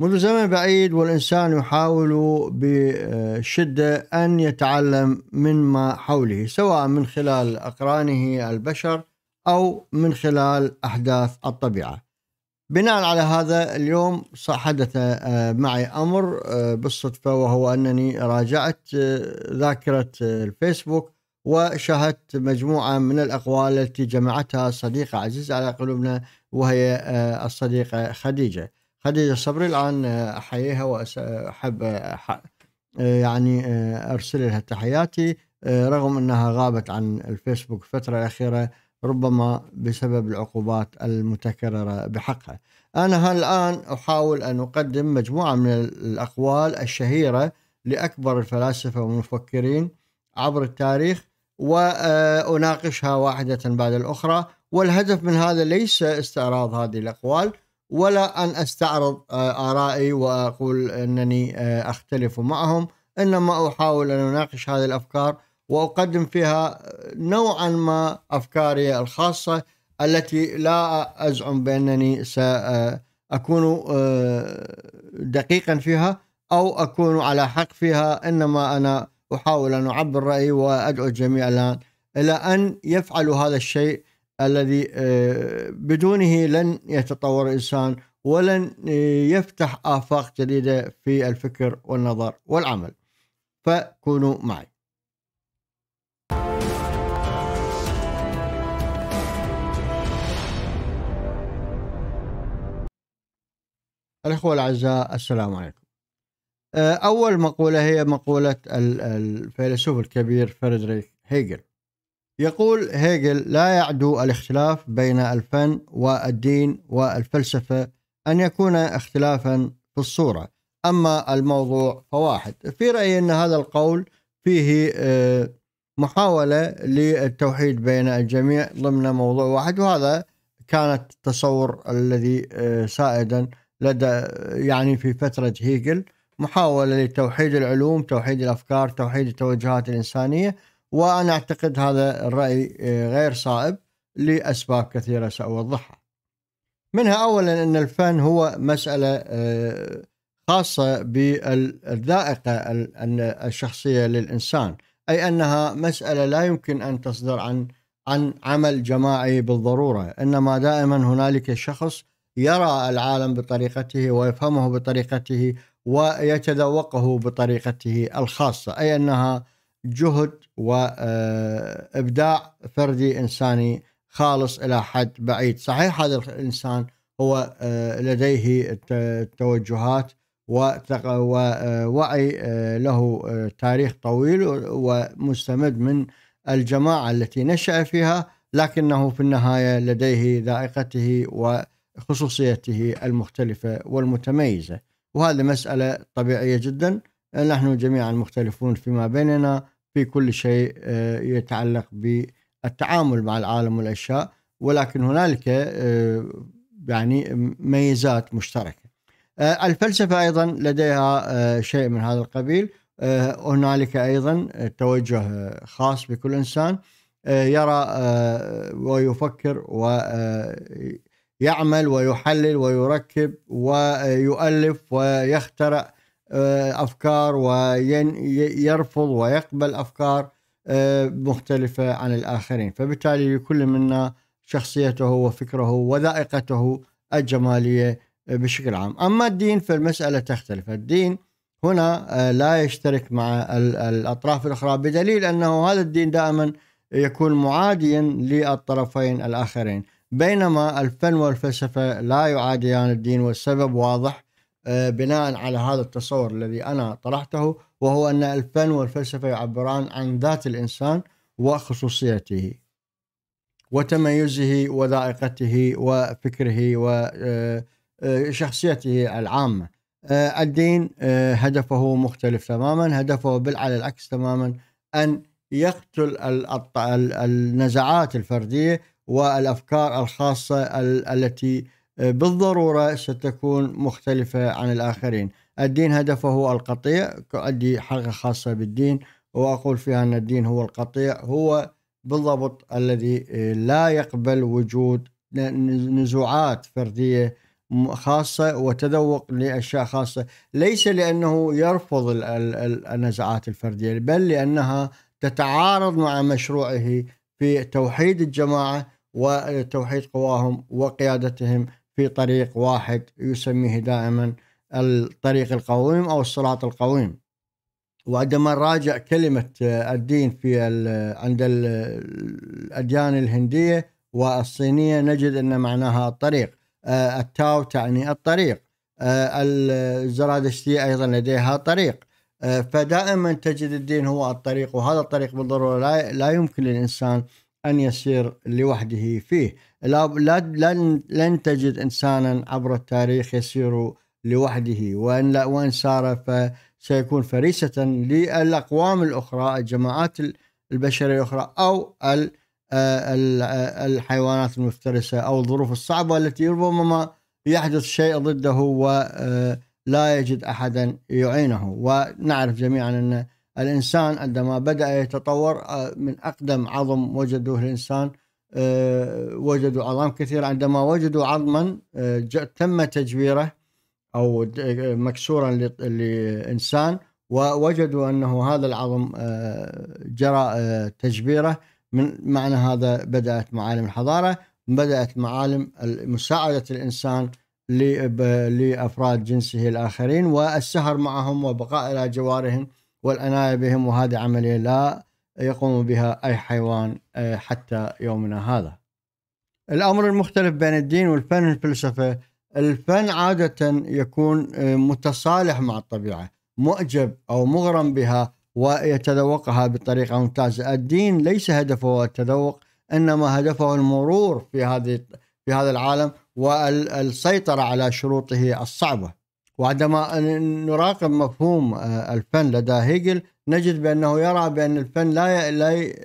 منذ زمن بعيد والإنسان يحاول بشدة أن يتعلم مما حوله سواء من خلال أقرانه البشر أو من خلال أحداث الطبيعة بناء على هذا اليوم حدث آه، معي أمر آه، بالصدفة وهو أنني راجعت آه، ذاكرة الفيسبوك وشاهدت مجموعة من الأقوال التي جمعتها صديقة عزيزة على قلوبنا وهي الصديقة خديجة خديجه صبري الآن آه، أحييها وأحب آه، آه، يعني أرسل لها تحياتي رغم أنها غابت عن الفيسبوك الفترة الأخيرة ربما بسبب العقوبات المتكررة بحقها أنا الآن أحاول أن أقدم مجموعة من الأقوال الشهيرة لأكبر الفلاسفة والمفكرين عبر التاريخ وأناقشها واحدة بعد الأخرى والهدف من هذا ليس استعراض هذه الأقوال ولا أن أستعرض آه، آرائي وأقول أنني آه، أختلف معهم إنما أحاول أن أناقش هذه الأفكار وأقدم فيها آه، نوعا ما أفكاري الخاصة التي لا أزعم بأنني سأكون دقيقا فيها أو أكون على حق فيها إنما أنا أحاول أن أعبر رأيي وأدعو الجميع الآن إلى أن يفعلوا هذا الشيء الذي آه، بدونه لن يتطور الانسان ولن آه، يفتح افاق جديده في الفكر والنظر والعمل فكونوا معي الأخوة الأعزاء السلام عليكم آه، أول مقولة هي مقولة الفيلسوف الكبير فريدريك هيجل يقول هيجل لا يعدو الاختلاف بين الفن والدين والفلسفة أن يكون اختلافا في الصورة أما الموضوع فواحد في رأيي أن هذا القول فيه آه، محاولة للتوحيد بين الجميع ضمن موضوع واحد وهذا كانت التصور الذي آه، سائدا لدى يعني في فترة هيجل محاولة لتوحيد العلوم توحيد الأفكار توحيد التوجهات الإنسانية وانا اعتقد هذا الراي آه، غير صائب لاسباب كثيره ساوضحها. منها اولا ان الفن هو مساله آه، خاصه بالذائقه الشخصيه للانسان، اي انها مساله لا يمكن ان تصدر عن عن عمل جماعي بالضروره، انما دائما هنالك شخص يرى العالم بطريقته ويفهمه بطريقته ويتذوقه بطريقته الخاصه، اي انها جهد وابداع آه، فردي انساني خالص الى حد بعيد، صحيح هذا الانسان هو آه، لديه توجهات ووعي آه، له تاريخ طويل ومستمد من الجماعه التي نشا فيها لكنه في النهايه لديه ذائقته وخصوصيته المختلفه والمتميزه وهذه مساله طبيعيه جدا نحن جميعا مختلفون فيما بيننا في كل شيء آه، يتعلق بالتعامل مع العالم والاشياء ولكن هنالك آه، يعني ميزات مشتركه. آه، الفلسفه ايضا لديها شيء من هذا القبيل هنالك ايضا توجه خاص بكل انسان يرى ويفكر ويعمل ويحلل ويركب ويؤلف ويخترع آه، افكار ويرفض ويقبل افكار آه، مختلفه عن الاخرين، فبالتالي لكل منا شخصيته وفكره وذائقته الجماليه آه، بشكل عام، اما الدين فالمساله تختلف، الدين هنا لا يشترك مع الاطراف الاخرى بدليل انه هذا الدين دائما يكون معاديا للطرفين الاخرين، بينما الفن والفلسفه لا يعاديان الدين والسبب واضح آه، بناء على هذا التصور الذي أنا طرحته وهو أن الفن والفلسفة يعبران عن ذات الإنسان وخصوصيته وتميزه وذائقته وفكره وشخصيته آه، آه، العامة الدين هدفه مختلف تماما هدفه بل على العكس تماما أن يقتل النزعات الفردية والأفكار الخاصة التي بالضروره ستكون مختلفه عن الاخرين، الدين هدفه القطيع، ادي حلقه خاصه بالدين واقول فيها ان الدين هو القطيع، هو بالضبط الذي آه، لا يقبل وجود نزوعات فرديه خاصه وتذوق لاشياء خاصه، ليس لانه يرفض النزعات الفرديه، بل لانها تتعارض مع مشروعه في توحيد الجماعه وتوحيد قواهم وقيادتهم في طريق واحد يسميه دائما الطريق القويم او الصراط القويم وعندما نراجع كلمه الدين في عند الاديان الهنديه والصينيه نجد ان معناها الطريق آه، التاو تعني الطريق آه، الزرادشتيه ايضا لديها طريق آه، فدائما تجد الدين هو الطريق وهذا الطريق بالضروره لا يمكن للانسان ان يسير لوحده فيه لا لن لن تجد انسانا عبر التاريخ يسير لوحده وان وان سار فسيكون فريسه للاقوام الاخرى الجماعات البشريه الاخرى او آه، آه، الحيوانات المفترسه او الظروف الصعبه التي ربما ما يحدث شيء ضده ولا آه، يجد احدا يعينه ونعرف جميعا ان الانسان عندما بدا يتطور من اقدم عظم وجدوه الانسان آه، وجدوا عظام كثيرة عندما وجدوا عظما آه، تم تجويره أو آه، مكسورا لإنسان ووجدوا أنه هذا العظم جرى تجبيره من معنى هذا بدأت معالم الحضارة بدأت معالم مساعدة الإنسان لأفراد جنسه الآخرين والسهر معهم وبقاء إلى جوارهم والعناية بهم وهذه عملية لا يقوم بها أي حيوان آه، حتى يومنا هذا الأمر المختلف بين الدين والفن والفلسفة الفن عادة يكون آه، متصالح مع الطبيعة مؤجب أو مغرم بها ويتذوقها بطريقة ممتازة الدين ليس هدفه التذوق إنما هدفه المرور في هذه في هذا العالم والسيطرة على شروطه الصعبة وعندما نراقب مفهوم آه، الفن لدى هيجل نجد بأنه يرى بأن الفن لا,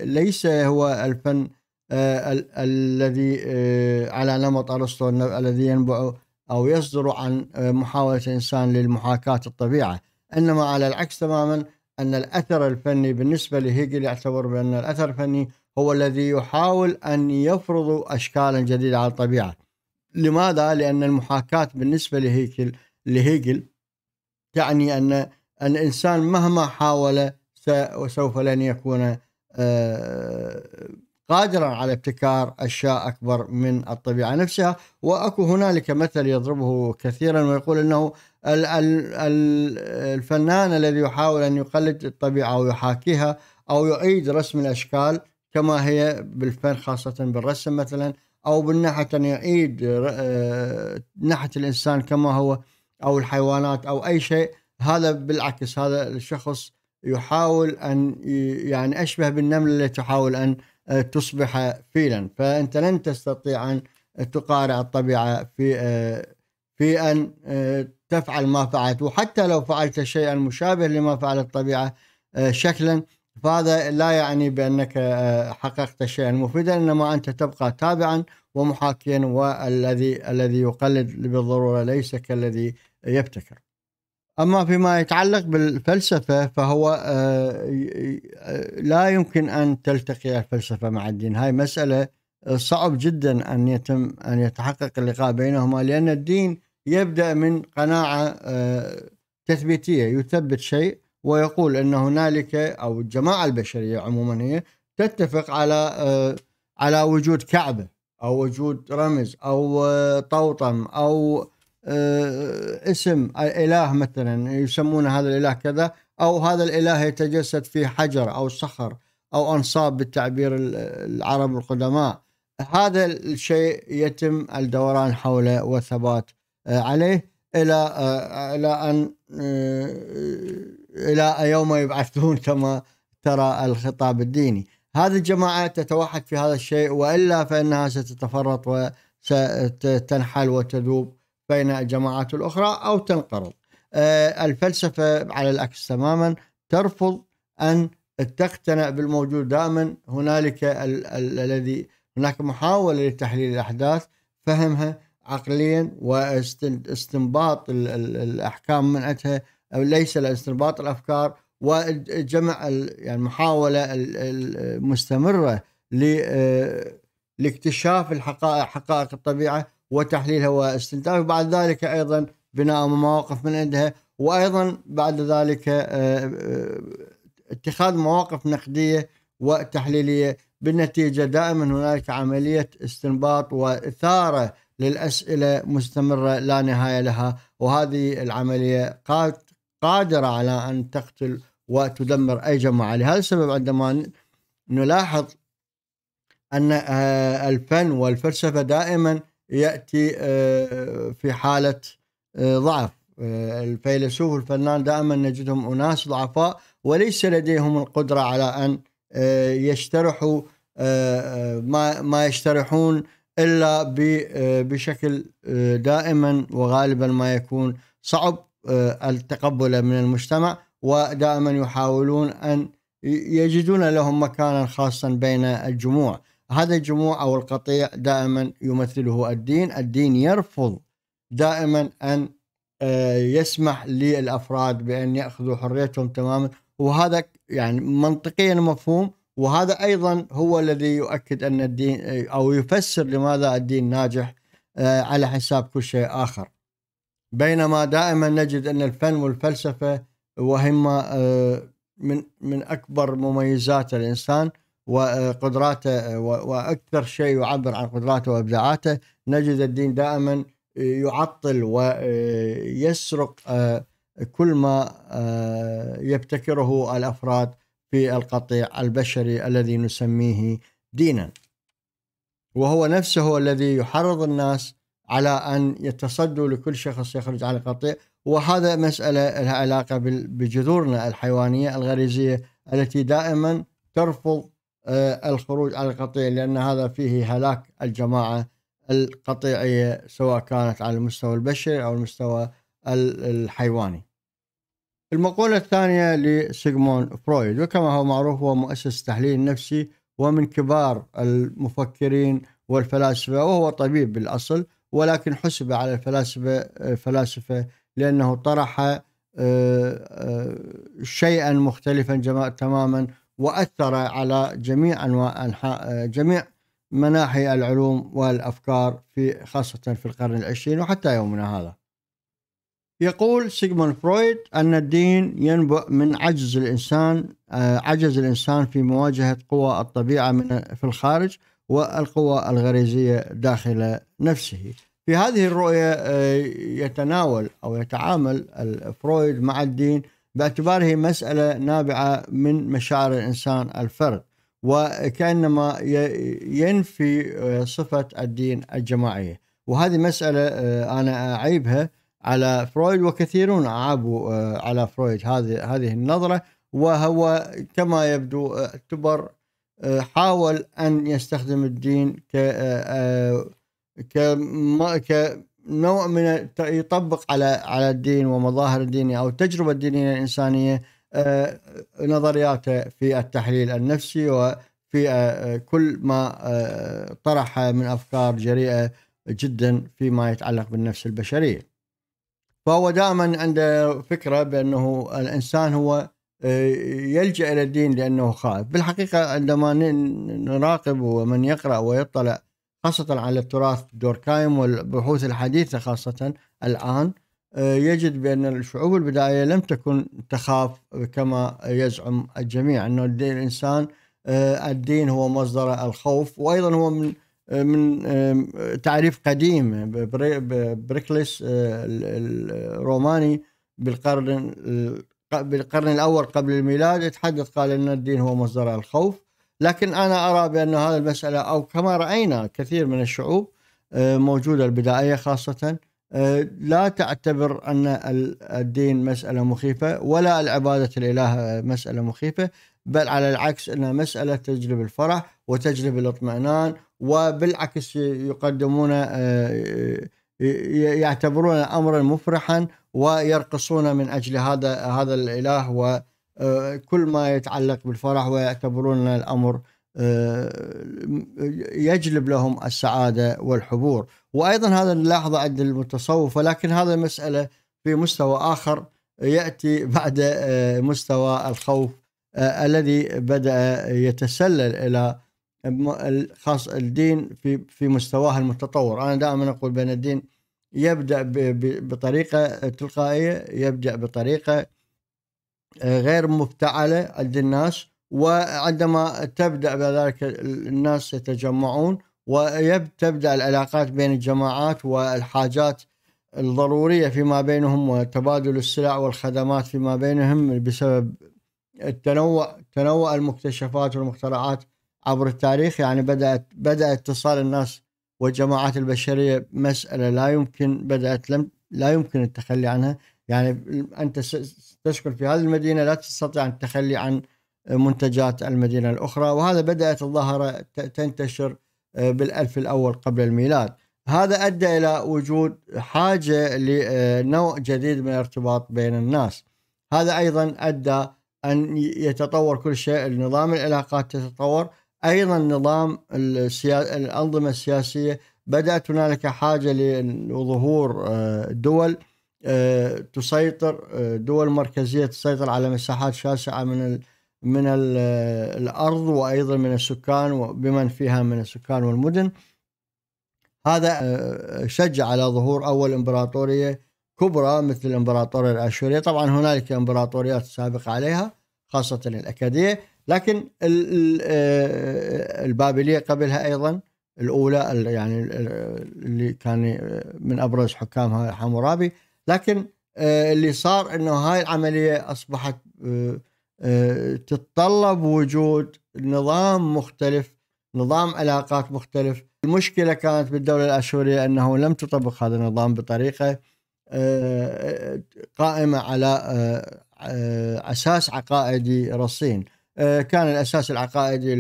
ليس هو الفن آه، الذي آه، على نمط أرسطو الذي ينبع أو يصدر عن آه، محاولة الإنسان للمحاكاة الطبيعة إنما على العكس تماما أن الأثر الفني بالنسبة لهيجل يعتبر بأن الأثر الفني هو الذي يحاول أن يفرض أشكالا جديدة على الطبيعة لماذا؟ لأن المحاكاة بالنسبة لهيكل لهيجل تعني أن الإنسان مهما حاول سوف لن يكون آه، قادرا على ابتكار أشياء أكبر من الطبيعة نفسها وأكو هنالك مثل يضربه كثيرا ويقول أنه الفنان الذي يحاول أن يقلد الطبيعة أو يحاكيها أو يعيد رسم الأشكال كما هي بالفن خاصة بالرسم مثلا أو بالنحت أن يعيد آه، نحت الإنسان كما هو أو الحيوانات أو أي شيء هذا بالعكس هذا الشخص يحاول ان يعني اشبه بالنمله التي تحاول ان آه، تصبح فيلا فانت لن تستطيع ان تقارع الطبيعه في آه، في ان آه، تفعل ما فعلت وحتى لو فعلت شيئا مشابه لما فعلت الطبيعه شكلا فهذا لا يعني بانك حققت شيئا مفيدا انما انت تبقى تابعا ومحاكيا والذي الذي يقلد بالضروره ليس كالذي يبتكر. أما فيما يتعلق بالفلسفة فهو آه، آه، لا يمكن أن تلتقي الفلسفة مع الدين هاي مسألة آه، صعب جدا أن يتم أن يتحقق اللقاء بينهما لأن الدين يبدأ من قناعة تثبيتية يثبت شيء ويقول أن هنالك أو الجماعة البشرية عموما هي تتفق على على وجود كعبة أو وجود رمز أو طوطم أو آه، اسم آه، اله مثلا يسمون هذا الاله كذا او هذا الاله يتجسد في حجر او صخر او انصاب بالتعبير العرب القدماء هذا الشيء يتم الدوران حوله والثبات آه، عليه الى الى ان الى يوم يبعثون كما ترى الخطاب الديني هذه الجماعه تتوحد في هذا الشيء والا فانها ستتفرط وستنحل وتذوب بين الجماعات الأخرى أو تنقرض آه، الفلسفة على العكس تماما ترفض أن تقتنع بالموجود دائما هنالك الذي هناك محاولة لتحليل الأحداث فهمها عقليا واستنباط الأحكام من أو ليس لاستنباط الأفكار وجمع يعني المستمرة آه، لاكتشاف الحقائق حقائق الطبيعة وتحليلها واستنتاجها وبعد ذلك ايضا بناء مواقف من عندها وايضا بعد ذلك آه، آه، اتخاذ مواقف نقديه وتحليليه بالنتيجه دائما هنالك عمليه استنباط واثاره للاسئله مستمره لا نهايه لها وهذه العمليه قادره على ان تقتل وتدمر اي جماعه لهذا السبب عندما نلاحظ ان آه، الفن والفلسفه دائما ياتي آه، في حاله آه، ضعف آه، الفيلسوف والفنان دائما نجدهم اناس ضعفاء وليس لديهم القدره على ان يشترحوا ما ما يشترحون الا بشكل دائما وغالبا ما يكون صعب التقبل من المجتمع ودائما يحاولون ان يجدون لهم مكانا خاصا بين الجموع هذا الجموع أو القطيع دائما يمثله الدين الدين يرفض دائما أن آه، يسمح للأفراد بأن يأخذوا حريتهم تماما وهذا يعني منطقيا مفهوم وهذا أيضا هو الذي يؤكد أن الدين آه، أو يفسر لماذا الدين ناجح آه، على حساب كل شيء آخر بينما دائما نجد أن الفن والفلسفة وهما من من أكبر مميزات الإنسان وقدراته واكثر شيء يعبر عن قدراته وابداعاته نجد الدين دائما يعطل ويسرق آه، كل ما آه، يبتكره الافراد في القطيع البشري الذي نسميه دينا. وهو نفسه الذي يحرض الناس على ان يتصدوا لكل شخص يخرج عن القطيع وهذا مساله لها علاقه بجذورنا الحيوانيه الغريزيه التي دائما ترفض آه، الخروج على القطيع لأن هذا فيه هلاك الجماعة القطيعية سواء كانت على المستوى البشري أو المستوى الحيواني المقولة الثانية لسيغموند فرويد وكما هو معروف هو مؤسس التحليل النفسي ومن كبار المفكرين والفلاسفة وهو طبيب بالأصل ولكن حسب على الفلاسفة الفلاسفة لأنه طرح آه، آه، شيئا مختلفا تماما واثر على جميع انواع انحاء جميع مناحي العلوم والافكار في خاصه في القرن العشرين وحتى يومنا هذا. يقول سيغموند فرويد ان الدين ينبع من عجز الانسان آه، عجز الانسان في مواجهه قوى الطبيعه من في الخارج والقوى الغريزيه داخل نفسه. في هذه الرؤيه آه، يتناول او يتعامل فرويد مع الدين باعتباره مسألة نابعة من مشاعر الإنسان الفرد وكأنما ينفي صفة الدين الجماعية وهذه مسألة آه، أنا أعيبها على فرويد وكثيرون أعابوا آه، على فرويد هذه هذه النظرة وهو كما يبدو اعتبر آه، حاول أن يستخدم الدين ك ك نوع من يطبق على على الدين ومظاهر الدينية أو التجربة الدينية الإنسانية آه، نظرياته في التحليل النفسي وفي آه، كل ما آه، طرح من أفكار جريئة جدا فيما يتعلق بالنفس البشرية فهو دائما عنده فكرة بأنه الإنسان هو يلجأ إلى الدين لأنه خائف بالحقيقة عندما نراقب ومن يقرأ ويطلع خاصة على التراث دوركايم والبحوث الحديثة خاصة الآن آه، يجد بأن الشعوب البدائية لم تكن تخاف كما يزعم الجميع أن الدين الإنسان آه، الدين هو مصدر الخوف وأيضا هو من آه، من تعريف قديم بريكليس الروماني بالقرن بالقرن الأول قبل الميلاد يتحدث قال أن الدين هو مصدر الخوف لكن أنا أرى بأن هذه المسألة أو كما رأينا كثير من الشعوب آه، موجودة البدائية خاصة آه، لا تعتبر أن الدين مسألة مخيفة ولا العبادة الإله مسألة مخيفة بل على العكس أنها مسألة تجلب الفرح وتجلب الاطمئنان وبالعكس يقدمون آه، يعتبرون امرا مفرحا ويرقصون من اجل هذا هذا الاله و آه، كل ما يتعلق بالفرح ويعتبرون الامر آه، يجلب لهم السعاده والحبور وايضا هذا نلاحظه عند المتصوفه لكن هذا المساله في مستوى اخر ياتي بعد آه، مستوى الخوف الذي بدا يتسلل الى خاص الدين في في مستواه المتطور انا دائما اقول بان الدين يبدا بطريقه تلقائيه يبدا بطريقه غير مفتعله عند الناس وعندما تبدا بذلك الناس يتجمعون وتبدا العلاقات بين الجماعات والحاجات الضروريه فيما بينهم وتبادل السلع والخدمات فيما بينهم بسبب التنوع تنوع المكتشفات والمخترعات عبر التاريخ يعني بدات بدا اتصال الناس والجماعات البشريه مساله لا يمكن بدات لم لا يمكن التخلي عنها يعني انت تسكن في هذه المدينه لا تستطيع ان تخلي عن منتجات المدينه الاخرى وهذا بدات الظاهره تنتشر آه، بالالف الاول قبل الميلاد هذا ادى الى وجود حاجه لنوع آه، جديد من الارتباط بين الناس هذا ايضا ادى ان يتطور كل شيء نظام العلاقات يتطور ايضا نظام الانظمه السياسيه بدات هنالك حاجه لظهور آه، دول آه، تسيطر آه، دول مركزيه تسيطر على مساحات شاسعه من من آه، الارض وايضا من السكان وبمن فيها من السكان والمدن هذا شجع على ظهور اول امبراطوريه كبرى مثل الامبراطوريه الاشوريه طبعا هنالك امبراطوريات سابقه عليها خاصه الاكاديه لكن البابليه قبلها ايضا الاولى يعني اللي كان من ابرز حكامها حمورابي لكن آه، اللي صار انه هاي العمليه اصبحت آه، آه، تتطلب وجود نظام مختلف نظام علاقات مختلف المشكله كانت بالدوله الاشوريه انه لم تطبق هذا النظام بطريقه قائمه على اساس عقائدي رصين كان الاساس العقائدي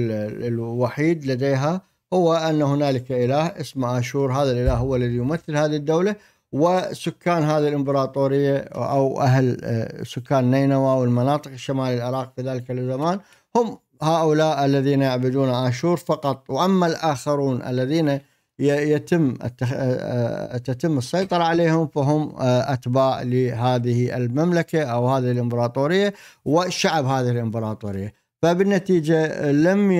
الوحيد لديها هو ان هنالك اله اسمه اشور هذا الاله هو الذي يمثل هذه الدوله وسكان هذه الامبراطوريه او اهل آه، سكان نينوى والمناطق الشمالية العراق في ذلك الزمان هم هؤلاء الذين يعبدون اشور فقط واما الاخرون الذين يتم آه، آه، تتم السيطرة عليهم فهم أتباع لهذه المملكة أو هذه الإمبراطورية وشعب هذه الإمبراطورية فبالنتيجة لم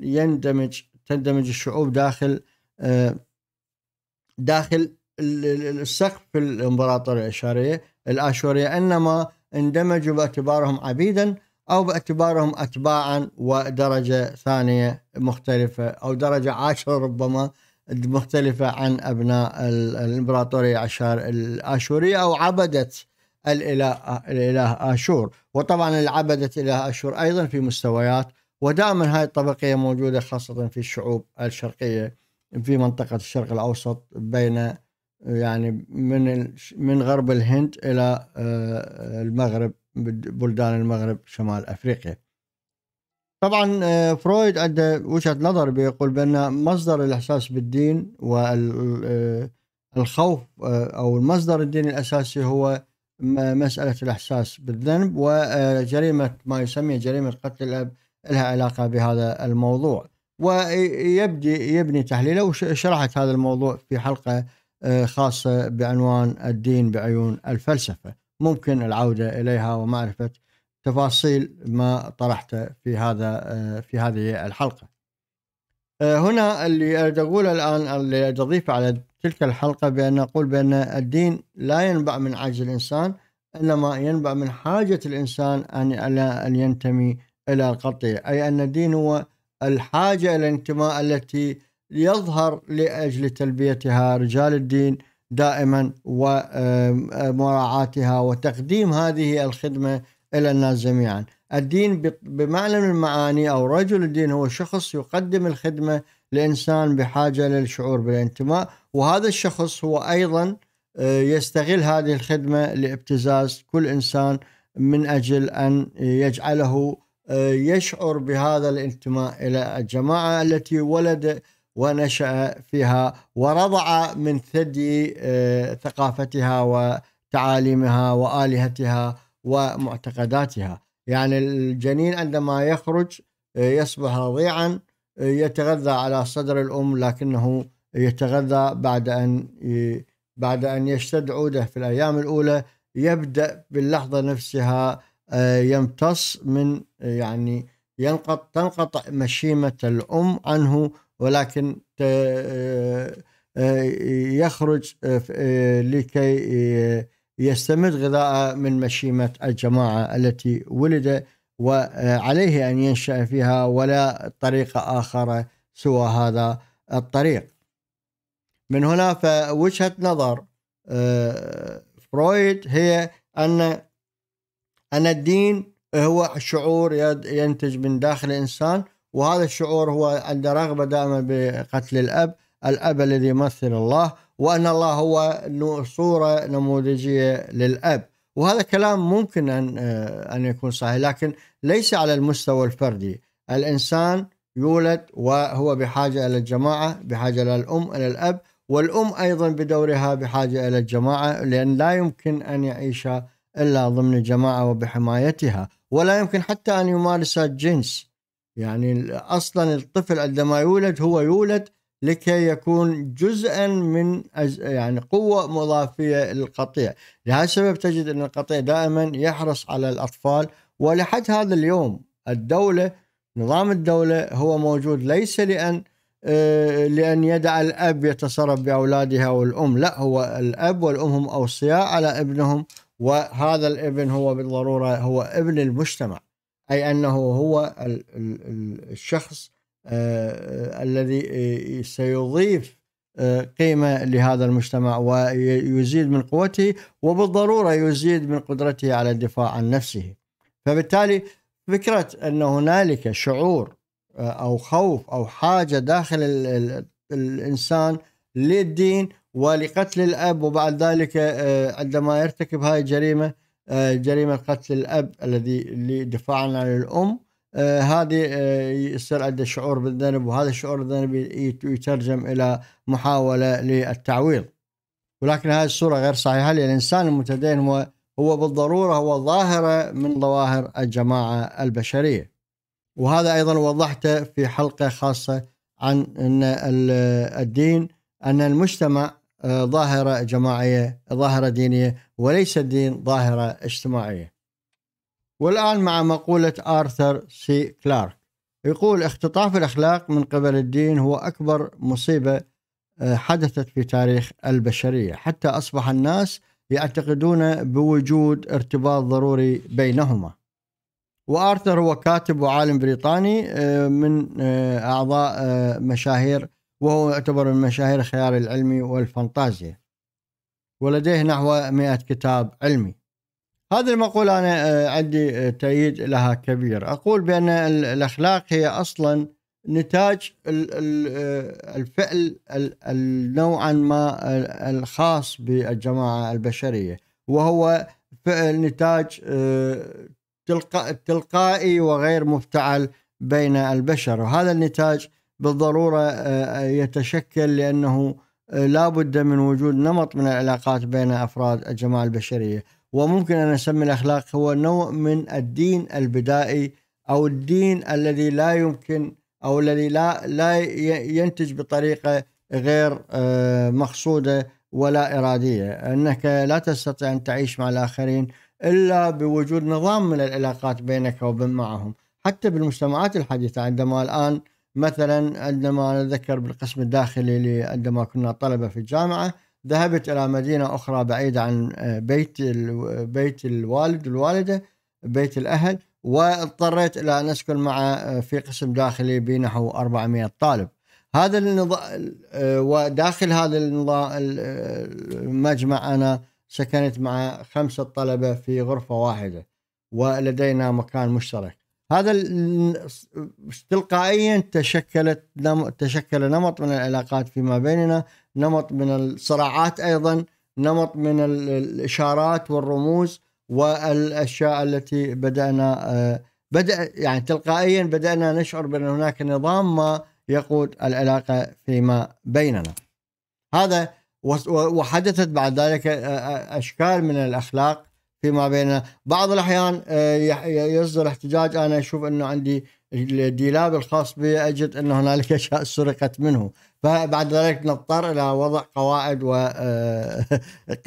يندمج تندمج الشعوب داخل داخل السقف الامبراطورية الشارية الآشورية إنما اندمجوا باعتبارهم عبيدا أو باعتبارهم أتباعا ودرجة ثانية مختلفة أو درجة عاشرة ربما مختلفة عن أبناء الإمبراطورية الآشورية أو عبدة الإله الإله آشور وطبعا العبدة الاله آشور أيضا في مستويات ودائما هاي الطبقية موجودة خاصة في الشعوب الشرقية في منطقة الشرق الأوسط بين يعني من من غرب الهند الى آه، آه، المغرب بلدان المغرب شمال افريقيا طبعا آه، فرويد عنده وجهه نظر بيقول بان مصدر الاحساس بالدين والخوف او المصدر الديني الاساسي هو مساله الاحساس بالذنب وجريمه ما يسمى جريمه قتل الاب لها علاقه بهذا الموضوع ويبدي يبني تحليله وشرحت هذا الموضوع في حلقه آه، خاصة بعنوان الدين بعيون الفلسفة ممكن العودة إليها ومعرفة تفاصيل ما طرحته في هذا آه، في هذه الحلقة آه، هنا اللي أريد أقوله الآن اللي أريد على تلك الحلقة بأن أقول بأن الدين لا ينبع من عجز الإنسان إنما ينبع من حاجة الإنسان أن أن ينتمي إلى القطيع أي أن الدين هو الحاجة إلى الانتماء التي يظهر لاجل تلبيتها رجال الدين دائما ومراعاتها وتقديم هذه الخدمه الى الناس جميعا. الدين بمعنى من المعاني او رجل الدين هو شخص يقدم الخدمه لانسان بحاجه للشعور بالانتماء وهذا الشخص هو ايضا آه، يستغل هذه الخدمه لابتزاز كل انسان من اجل ان يجعله آه، يشعر بهذا الانتماء الى الجماعه التي ولد ونشأ فيها ورضع من ثدي آه، ثقافتها وتعاليمها وآلهتها ومعتقداتها يعني الجنين عندما يخرج آه، يصبح رضيعا آه، يتغذى على صدر الأم لكنه يتغذى بعد أن بعد أن يشتد عوده في الأيام الأولى يبدأ باللحظة نفسها يمتص من يعني ينقط تنقطع مشيمة الأم عنه ولكن آه، آه، يخرج آه، لكي يستمد غذاءه من مشيمة الجماعة التي ولد وعليه أن ينشأ فيها ولا طريق آخر سوى هذا الطريق من هنا فوجهة نظر فرويد هي أن أن الدين هو شعور ينتج من داخل الإنسان وهذا الشعور هو عند رغبة دائما بقتل الأب الأب الذي يمثل الله وأن الله هو صورة نموذجية للأب وهذا كلام ممكن أن آه، أن يكون صحيح لكن ليس على المستوى الفردي الإنسان يولد وهو بحاجة إلى الجماعة بحاجة إلى الأم إلى الأب والأم أيضا بدورها بحاجة إلى الجماعة لأن لا يمكن أن يعيش إلا ضمن الجماعة وبحمايتها ولا يمكن حتى أن يمارس الجنس يعني اصلا الطفل عندما يولد هو يولد لكي يكون جزءا من يعني قوه مضافيه للقطيع، لهذا السبب تجد ان القطيع دائما يحرص على الاطفال ولحد هذا اليوم الدوله نظام الدوله هو موجود ليس لان آه، لأن يدع الأب يتصرف بأولادها والأم لا هو الأب والأم هم أوصياء على ابنهم وهذا الابن هو بالضرورة هو ابن المجتمع أي أنه هو الشخص آه، آه، الذي آه، سيضيف قيمة لهذا المجتمع ويزيد من قوته وبالضرورة يزيد من قدرته على الدفاع عن نفسه فبالتالي فكرة أن هنالك شعور أو خوف أو حاجة داخل الإنسان للدين ولقتل الأب وبعد ذلك عندما يرتكب هاي الجريمة آه، جريمة قتل الأب الذي دفاعا عن الأم آه، هذه آه، يصير عنده شعور بالذنب وهذا الشعور الذنب يترجم إلى محاولة للتعويض ولكن هذه الصورة غير صحيحة لأن الإنسان المتدين هو هو بالضرورة هو ظاهرة من ظواهر الجماعة البشرية وهذا أيضا وضحته في حلقة خاصة عن أن الدين أن المجتمع ظاهرة جماعية ظاهرة دينية وليس الدين ظاهرة اجتماعية والآن مع مقولة آرثر سي كلارك يقول اختطاف الأخلاق من قبل الدين هو أكبر مصيبة آه، حدثت في تاريخ البشرية حتى أصبح الناس يعتقدون بوجود ارتباط ضروري بينهما وآرثر هو كاتب وعالم بريطاني آه، من آه، أعضاء مشاهير وهو يعتبر من مشاهير الخيال العلمي والفانتازيا ولديه نحو 100 كتاب علمي هذه المقولة أنا آه، عندي آه، تأييد لها كبير أقول بأن الأخلاق هي أصلا نتاج آه، الفعل نوعا ما الخاص بالجماعة البشرية وهو فعل نتاج تلقائي وغير مفتعل بين البشر وهذا النتاج بالضروره آه، آه، يتشكل لانه آه، لابد من وجود نمط من العلاقات بين افراد الجماعه البشريه وممكن ان نسمي الاخلاق هو نوع من الدين البدائي او الدين الذي لا يمكن او الذي لا لا ينتج بطريقه غير مقصوده ولا اراديه انك لا تستطيع ان تعيش مع الاخرين الا بوجود نظام من العلاقات بينك وبين معهم حتى بالمجتمعات الحديثه عندما الان مثلا عندما نذكر بالقسم الداخلي اللي عندما كنا طلبة في الجامعة ذهبت إلى مدينة أخرى بعيدة عن آه، بيت بيت الوالد والوالدة بيت الأهل واضطريت إلى أن أسكن مع آه، في قسم داخلي بنحو 400 طالب هذا النظام آه، وداخل هذا النظام المجمع أنا سكنت مع خمسة طلبة في غرفة واحدة ولدينا مكان مشترك هذا تلقائيا تشكلت تشكل نمط من العلاقات فيما بيننا نمط من الصراعات ايضا نمط من الاشارات والرموز والاشياء التي بدانا آه، بدا يعني تلقائيا بدانا نشعر بان هناك نظام ما يقود العلاقه فيما بيننا هذا وحدثت بعد ذلك آه، آه، اشكال من الاخلاق فيما بيننا بعض الأحيان آه، يصدر احتجاج أنا أشوف أنه عندي الديلاب الخاص بي أجد أنه هنالك أشياء سرقت منه فبعد ذلك نضطر إلى وضع قواعد وقيم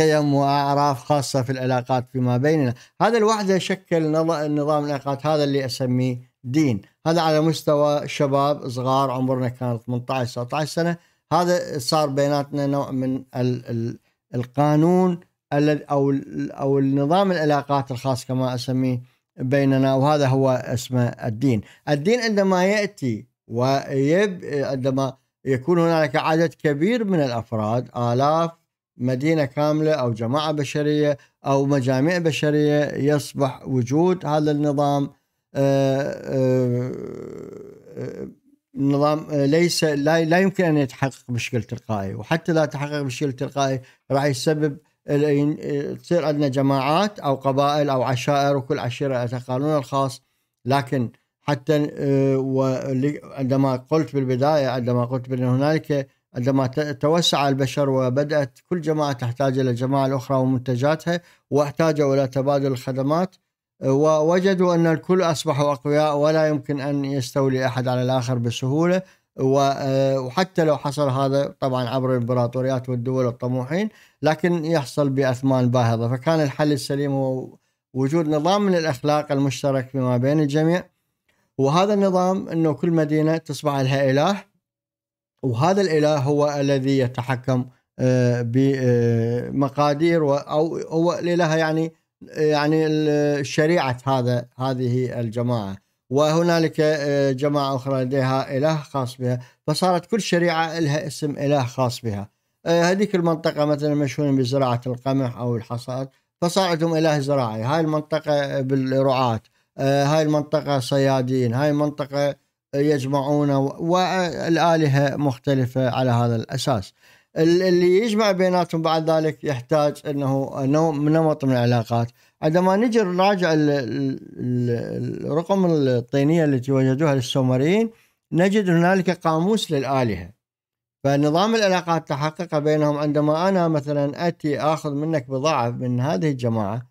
آه، وأعراف خاصة في العلاقات فيما بيننا هذا الوحدة شكل نظام العلاقات هذا اللي أسميه دين هذا على مستوى شباب صغار عمرنا كان 18 19 سنة هذا صار بيناتنا نوع من القانون او او النظام العلاقات الخاص كما اسميه بيننا وهذا هو اسمه الدين. الدين عندما ياتي ويب عندما يكون هنالك عدد كبير من الافراد الاف مدينه كامله او جماعه بشريه او مجاميع بشريه يصبح وجود هذا النظام آه، آه، نظام آه، ليس لا, لا يمكن ان يتحقق بشكل تلقائي وحتى لا تحقق بشكل تلقائي راح يسبب آه، تصير عندنا جماعات او قبائل او عشائر وكل عشيره لها قانونها الخاص لكن حتى آه، وعندما قلت بالبدايه عندما قلت بان هنالك عندما توسع البشر وبدات كل جماعه تحتاج الى الجماعه الاخرى ومنتجاتها واحتاجوا الى تبادل الخدمات آه، ووجدوا ان الكل اصبحوا اقوياء ولا يمكن ان يستولي احد على الاخر بسهوله آه، وحتى لو حصل هذا طبعا عبر الامبراطوريات والدول الطموحين لكن يحصل باثمان باهظه فكان الحل السليم هو وجود نظام من الاخلاق المشترك فيما بين الجميع وهذا النظام انه كل مدينه تصبح لها اله وهذا الاله هو الذي يتحكم آه، بمقادير او هو الاله يعني يعني شريعه هذا هذه الجماعه وهنالك آه، جماعة أخرى لديها إله خاص بها فصارت كل شريعة لها اسم إله خاص بها آه، هذيك المنطقة مثلا مشهورين بزراعة القمح أو الحصاد فصار عندهم إله زراعي هاي المنطقة آه، بالرعاة هاي المنطقة صيادين هاي المنطقة يجمعون والآلهة مختلفة على هذا الأساس اللي يجمع بيناتهم بعد ذلك يحتاج أنه نمط من العلاقات عندما نجي نراجع الرقم الطينيه التي وجدوها للسومريين نجد هنالك قاموس للالهه فنظام العلاقات تحقق بينهم عندما انا مثلا اتي اخذ منك بضاعه من هذه الجماعه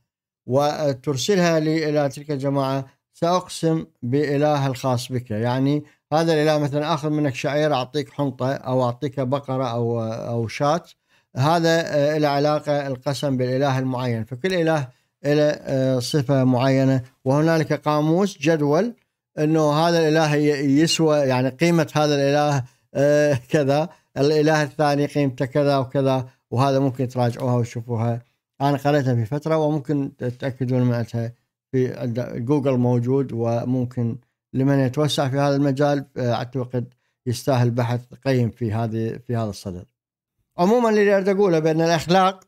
وترسلها لي الى تلك الجماعه ساقسم باله الخاص بك يعني هذا الاله مثلا اخذ منك شعير اعطيك حنطه او اعطيك بقره او او شات هذا له آه، علاقه القسم بالاله المعين فكل اله الى آه، صفه معينه وهنالك قاموس جدول انه هذا الاله يسوى يعني قيمه هذا الاله آه، كذا الاله الثاني قيمته كذا وكذا وهذا ممكن تراجعوها وتشوفوها انا قريتها في فتره وممكن تتاكدون منها في جوجل موجود وممكن لمن يتوسع في هذا المجال آه، اعتقد يستاهل بحث قيم في هذه في هذا الصدد. عموما اللي اريد اقوله بان الاخلاق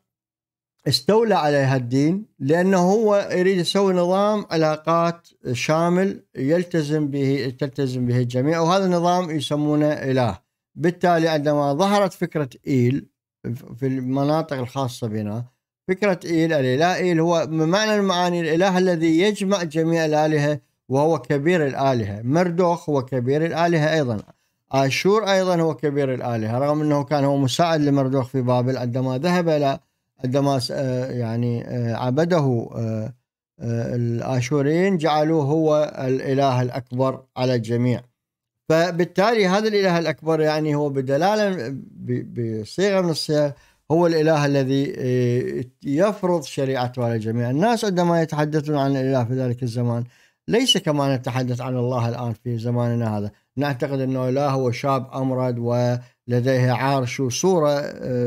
استولى على هالدين لانه هو يريد يسوي نظام علاقات شامل يلتزم به تلتزم به الجميع وهذا النظام يسمونه اله بالتالي عندما ظهرت فكره ايل في المناطق الخاصه بنا فكره ايل الاله ايل هو معنى المعاني الاله الذي يجمع جميع الالهه وهو كبير الالهه مردوخ هو كبير الالهه ايضا اشور ايضا هو كبير الالهه رغم انه كان هو مساعد لمردوخ في بابل عندما ذهب الى عندما آه، يعني آه، عبده آه، الآشوريين جعلوه هو الإله الأكبر على الجميع فبالتالي هذا الإله الأكبر يعني هو بدلالة بصيغة من الصيغ هو الإله الذي يفرض شريعته على الجميع الناس عندما يتحدثون عن الإله في ذلك الزمان ليس كما نتحدث عن الله الآن في زماننا هذا نعتقد أنه إله هو شاب أمرد ولديه عرش وصورة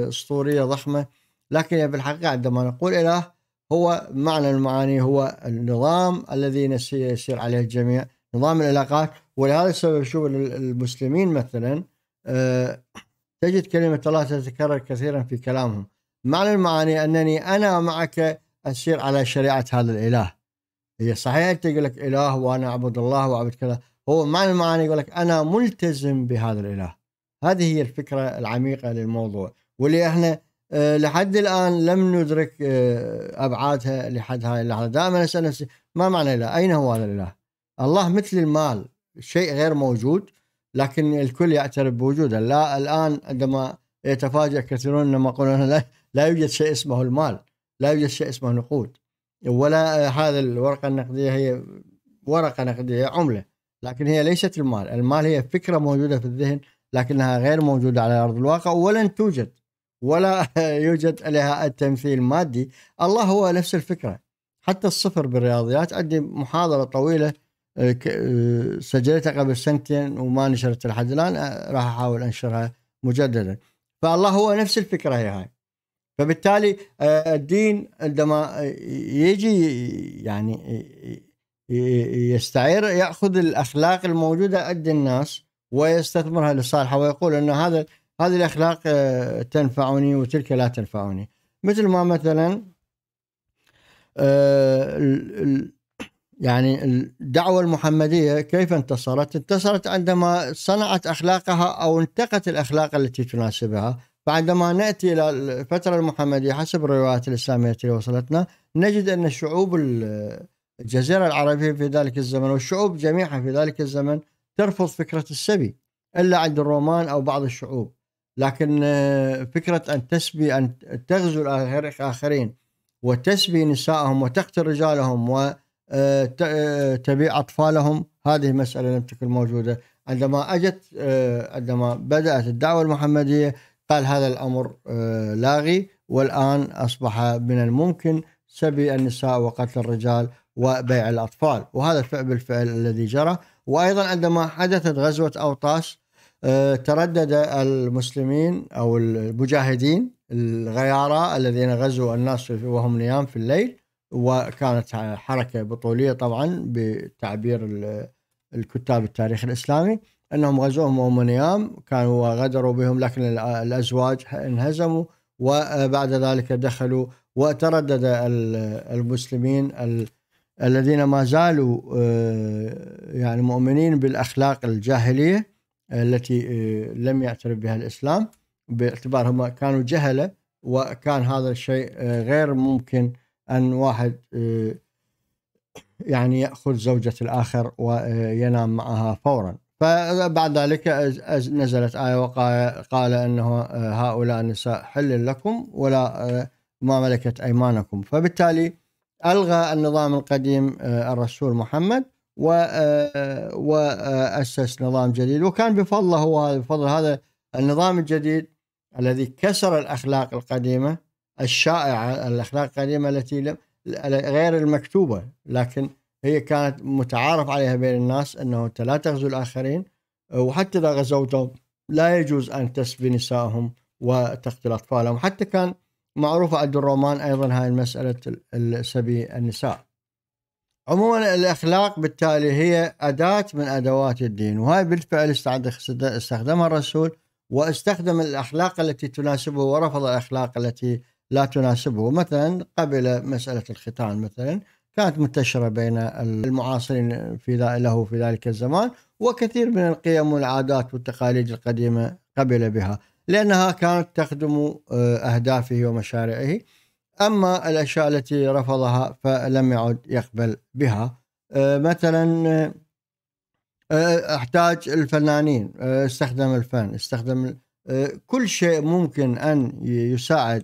أسطورية ضخمة لكن في الحقيقة عندما نقول إله هو معنى المعاني هو النظام الذي يسير عليه الجميع نظام العلاقات ولهذا السبب شوف المسلمين مثلا آه، تجد كلمة الله تتكرر كثيرا في كلامهم معنى المعاني أنني أنا معك أسير على شريعة هذا الإله هي صحيح أنت يقول لك إله وأنا أعبد الله وأعبد كذا هو معنى المعاني يقول لك أنا ملتزم بهذا الإله هذه هي الفكرة العميقة للموضوع واللي احنا آه، لحد الان لم ندرك آه، ابعادها لحد هاي اللحظه دائما اسال نفسي ما معنى الاله اين هو الاله الله مثل المال شيء غير موجود لكن الكل يعترف بوجوده لا الان عندما يتفاجئ كثيرون لما يقولون لا, لا يوجد شيء اسمه المال لا يوجد شيء اسمه نقود ولا آه، هذا الورقة النقدية هي ورقة نقدية عملة لكن هي ليست المال المال هي فكرة موجودة في الذهن لكنها غير موجودة على أرض الواقع ولن توجد ولا يوجد لها التمثيل مادي الله هو نفس الفكرة حتى الصفر بالرياضيات عندي محاضرة طويلة آه، آه، سجلتها قبل سنتين وما نشرت لحد الآن آه، راح أحاول أنشرها مجددا فالله هو نفس الفكرة هي هاي فبالتالي الدين عندما يجي يعني يستعير ياخذ الاخلاق الموجوده عند الناس ويستثمرها لصالحه ويقول ان هذا هذه الاخلاق آه، تنفعني وتلك لا تنفعني مثل ما مثلا آه، يعني الدعوة المحمدية كيف انتصرت؟ انتصرت عندما صنعت أخلاقها أو انتقت الأخلاق التي تناسبها فعندما نأتي إلى الفترة المحمدية حسب الروايات الإسلامية التي وصلتنا نجد أن الشعوب الجزيرة العربية في ذلك الزمن والشعوب جميعها في ذلك الزمن ترفض فكرة السبي إلا عند الرومان أو بعض الشعوب لكن آه، فكره ان تسبي ان تغزو الاخرين وتسبي نسائهم وتقتل رجالهم وتبيع آه، آه، اطفالهم هذه مساله لم تكن موجوده عندما اجت عندما بدات الدعوه المحمديه قال هذا الامر لاغي والان اصبح من الممكن سبي النساء وقتل الرجال وبيع الاطفال وهذا بالفعل الذي جرى وايضا عندما حدثت غزوه اوطاس آه، تردد المسلمين او المجاهدين الغيارى الذين غزوا الناس وهم نيام في الليل وكانت حركه بطوليه طبعا بتعبير الكتاب التاريخ الاسلامي انهم غزوهم وهم نيام كانوا غدروا بهم لكن الازواج انهزموا وبعد ذلك دخلوا وتردد المسلمين الذين ما زالوا آه، يعني مؤمنين بالاخلاق الجاهليه التي آه، لم يعترف بها الاسلام باعتبارهم كانوا جهله وكان هذا الشيء آه، غير ممكن ان واحد آه، يعني ياخذ زوجه الاخر وينام معها فورا فبعد ذلك نزلت آية وقال أنه هؤلاء النساء حل لكم ولا ما ملكت أيمانكم فبالتالي ألغى النظام القديم الرسول محمد وأسس آه، آه، نظام جديد وكان بفضله هو بفضل هذا النظام الجديد الذي كسر الأخلاق القديمة الشائعة الأخلاق القديمة التي لم غير المكتوبة لكن هي كانت متعارف عليها بين الناس أنه أنت لا تغزو الآخرين وحتى إذا غزوتهم لا يجوز أن تسبي نسائهم وتقتل أطفالهم حتى كان معروفة عند الرومان أيضا هاي المساله سبي النساء عموما الاخلاق بالتالي هي اداه من ادوات الدين وهاي بالفعل استخدمها الرسول واستخدم الاخلاق التي تناسبه ورفض الاخلاق التي لا تناسبه مثلا قبل مساله الختان مثلا كانت منتشره بين المعاصرين في له في ذلك الزمان وكثير من القيم والعادات والتقاليد القديمه قبل بها لانها كانت تخدم آه، اهدافه ومشاريعه أما الأشياء التي رفضها فلم يعد يقبل بها آه، مثلا آه، آه، احتاج الفنانين استخدم الفن استخدم كل شيء ممكن أن يساعد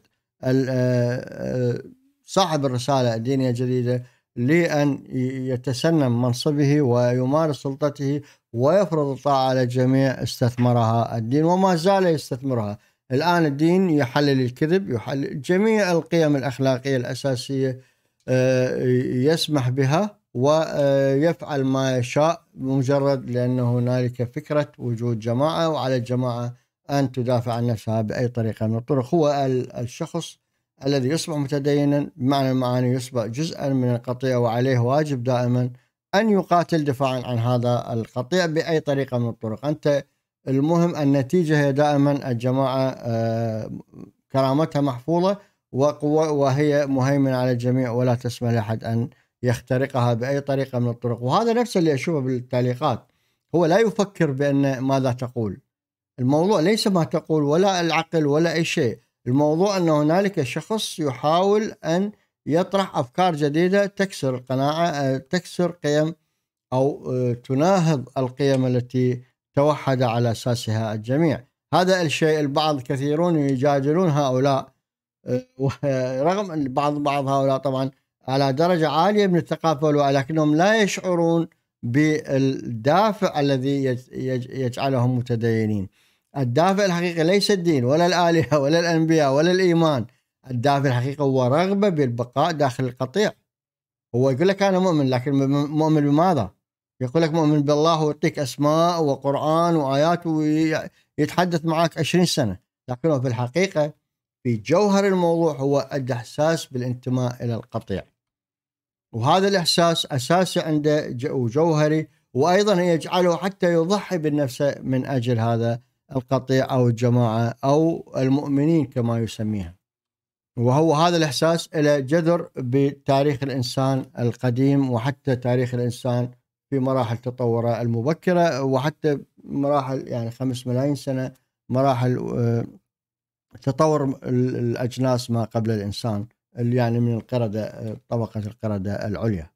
صاحب الرسالة الدينية الجديدة لأن يتسنم منصبه ويمارس سلطته ويفرض الطاعة على الجميع استثمرها الدين وما زال يستثمرها الآن الدين يحلل الكذب يحلل جميع القيم الأخلاقية الأساسية آه، يسمح بها ويفعل آه، ما يشاء مجرد لأن هنالك فكرة وجود جماعة وعلى الجماعة أن تدافع عن نفسها بأي طريقة من الطرق هو الشخص الذي يصبح متدينا بمعنى المعاني يصبح جزءا من القطيع وعليه واجب دائما أن يقاتل دفاعا عن هذا القطيع بأي طريقة من الطرق أنت المهم النتيجة هي دائما الجماعة آه، كرامتها محفوظة وقوة وهي مهيمنة على الجميع ولا تسمح لأحد أن يخترقها بأي طريقة من الطرق وهذا نفس اللي أشوفه بالتعليقات هو لا يفكر بأن ماذا تقول الموضوع ليس ما تقول ولا العقل ولا أي شيء الموضوع أن هنالك شخص يحاول أن يطرح أفكار جديدة تكسر القناعة آه، تكسر قيم أو آه، تناهض القيم التي توحد على أساسها الجميع هذا الشيء البعض كثيرون يجادلون هؤلاء ورغم آه، أن بعض بعض هؤلاء طبعا على درجة عالية من الثقافة ولكنهم لا يشعرون بالدافع الذي يجعلهم متدينين الدافع الحقيقي ليس الدين ولا الآلهة ولا الأنبياء ولا الإيمان الدافع الحقيقي هو رغبة بالبقاء داخل القطيع هو يقول لك أنا مؤمن لكن مؤمن بماذا؟ يقول لك مؤمن بالله ويعطيك اسماء وقران وايات ويتحدث معك 20 سنه لكنه في الحقيقه في جوهر الموضوع هو الاحساس بالانتماء الى القطيع وهذا الاحساس اساسي عنده وجوهري وايضا يجعله حتى يضحي بالنفس من اجل هذا القطيع او الجماعه او المؤمنين كما يسميها. وهو هذا الاحساس الى جذر بتاريخ الانسان القديم وحتى تاريخ الانسان في مراحل تطوره المبكرة وحتى مراحل يعني خمس ملايين سنة مراحل آه، تطور الأجناس ما قبل الإنسان اللي يعني من القردة آه، طبقة القردة العليا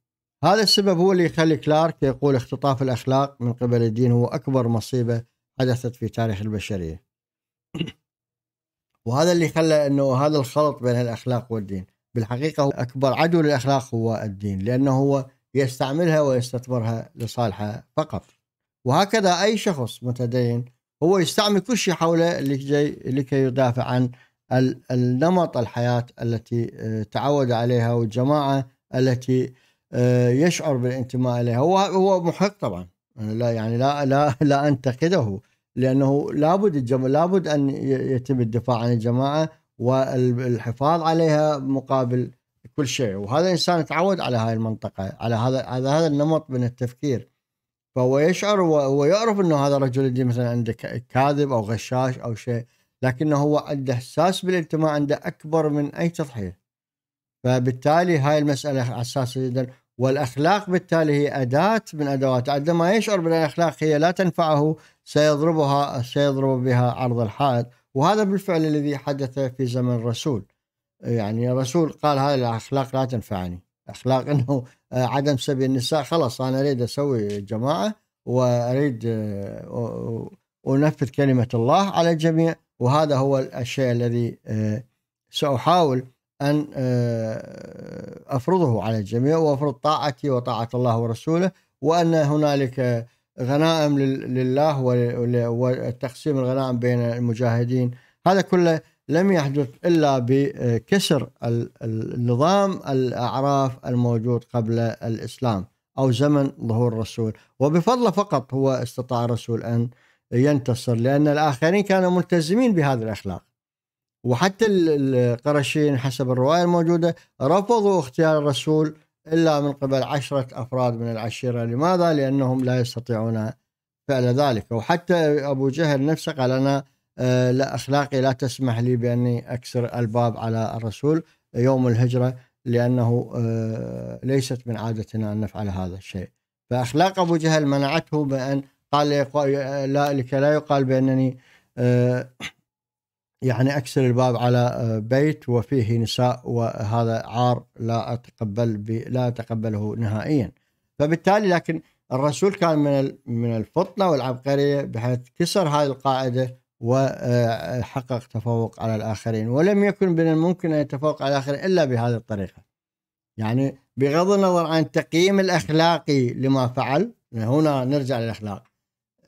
هذا السبب هو اللي يخلي كلارك يقول اختطاف الأخلاق من قبل الدين هو أكبر مصيبة حدثت في تاريخ البشرية وهذا اللي خلى أنه هذا الخلط بين الأخلاق والدين بالحقيقة أكبر عدو للأخلاق هو الدين لأنه هو يستعملها ويستثمرها لصالحه فقط وهكذا أي شخص متدين هو يستعمل كل شيء حوله لكي يدافع عن النمط الحياة التي آه، تعود عليها والجماعة التي آه، يشعر بالانتماء اليها هو هو محق طبعا لا يعني لا لا لا انتقده لانه لابد الجماعة لابد ان يتم الدفاع عن الجماعه والحفاظ عليها مقابل كل شيء وهذا الانسان تعود على هاي المنطقه على هذا هذا هذا النمط من التفكير فهو يشعر وهو يعرف انه هذا الرجل اللي مثلا عنده كاذب او غشاش او شيء لكنه هو عنده احساس بالانتماء عنده اكبر من اي تضحيه فبالتالي هاي المساله اساسيه جدا والاخلاق بالتالي هي اداه من ادوات عندما يشعر بالاخلاق هي لا تنفعه سيضربها سيضرب بها عرض الحائط وهذا بالفعل الذي حدث في زمن الرسول يعني الرسول قال هذه الاخلاق لا تنفعني اخلاق انه آه، عدم سبي النساء خلاص انا اريد اسوي جماعه واريد آه، انفذ كلمه الله على الجميع وهذا هو الشيء الذي آه، ساحاول ان افرضه على الجميع وافرض طاعتي وطاعه الله ورسوله وان هنالك غنائم لله وتقسيم الغنائم بين المجاهدين هذا كله لم يحدث إلا بكسر النظام الأعراف الموجود قبل الإسلام أو زمن ظهور الرسول وبفضله فقط هو استطاع الرسول أن ينتصر لأن الآخرين كانوا ملتزمين بهذا الأخلاق وحتى القرشيين حسب الرواية الموجودة رفضوا اختيار الرسول إلا من قبل عشرة أفراد من العشيرة لماذا؟ لأنهم لا يستطيعون فعل ذلك وحتى أبو جهل نفسه قال أنا آه، لا أخلاقي لا تسمح لي بأني أكسر الباب على الرسول يوم الهجرة لأنه آه، ليست من عادتنا أن نفعل هذا الشيء فأخلاق أبو جهل منعته بأن قال لا لك لا يقال بأنني آه، يعني أكسر الباب على بيت وفيه نساء وهذا عار لا أتقبل لا أتقبله نهائيا فبالتالي لكن الرسول كان من من الفطنه والعبقريه بحيث كسر هذه القاعده وحقق تفوق على الآخرين ولم يكن من الممكن أن يتفوق على الآخرين إلا بهذه الطريقة يعني بغض النظر عن التقييم الأخلاقي لما فعل هنا نرجع للأخلاق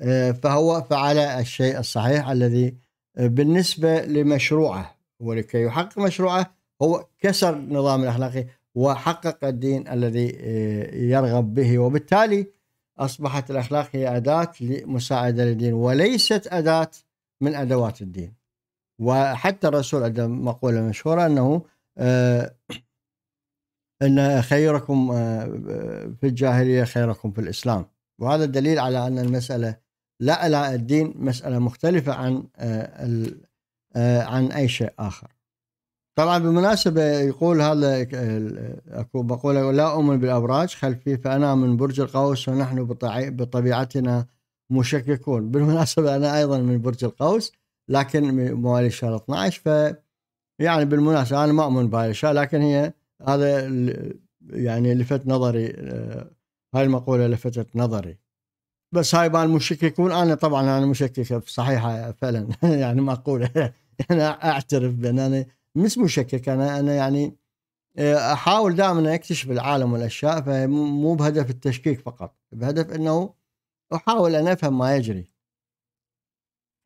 آه، فهو فعل الشيء الصحيح الذي آه، بالنسبة لمشروعه ولكي يحقق مشروعه هو كسر النظام الأخلاقي وحقق الدين الذي آه، يرغب به وبالتالي أصبحت الأخلاق هي أداة لمساعدة للدين وليست أداة من ادوات الدين وحتى الرسول عنده مقوله مشهوره انه آه، ان خيركم آه، في الجاهليه خيركم في الاسلام وهذا دليل على ان المساله لا على الدين مساله مختلفه عن آه، عن اي شيء اخر. طبعا بالمناسبه يقول هذا اكو بقول لا اؤمن بالابراج خلفي فانا من برج القوس ونحن بطبيعتنا مشككون بالمناسبة أنا أيضا من برج القوس لكن مواليد شهر 12 ف يعني بالمناسبة أنا ما أؤمن بهاي الأشياء لكن هي هذا يعني لفت نظري آه، هاي المقولة لفتت نظري بس هاي بان مشككون أنا طبعا أنا مشكك صحيحة فعلا يعني مقولة أنا أعترف بأن أنا مش مشكك أنا أنا يعني آه، أحاول دائما أكتشف العالم والأشياء فمو بهدف التشكيك فقط بهدف أنه أحاول أن أفهم ما يجري